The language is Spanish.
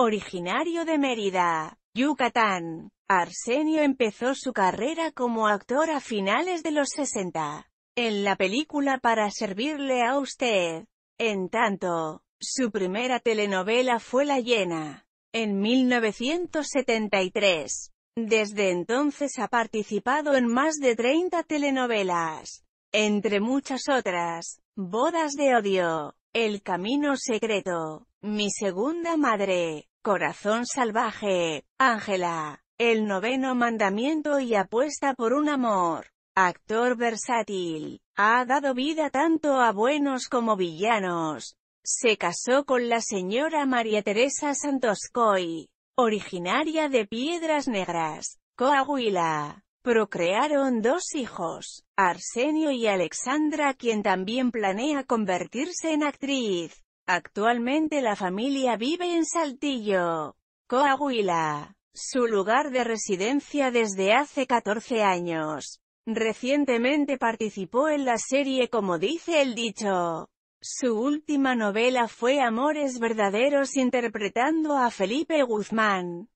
Originario de Mérida, Yucatán, Arsenio empezó su carrera como actor a finales de los 60, en la película Para servirle a usted. En tanto, su primera telenovela fue La Llena, en 1973. Desde entonces ha participado en más de 30 telenovelas, entre muchas otras, Bodas de Odio, El Camino Secreto, Mi Segunda Madre, Corazón salvaje, Ángela, el noveno mandamiento y apuesta por un amor. Actor versátil, ha dado vida tanto a buenos como villanos. Se casó con la señora María Teresa Santoscoy, originaria de Piedras Negras, Coahuila. Procrearon dos hijos, Arsenio y Alexandra quien también planea convertirse en actriz. Actualmente la familia vive en Saltillo, Coahuila, su lugar de residencia desde hace 14 años. Recientemente participó en la serie Como dice el dicho. Su última novela fue Amores Verdaderos interpretando a Felipe Guzmán.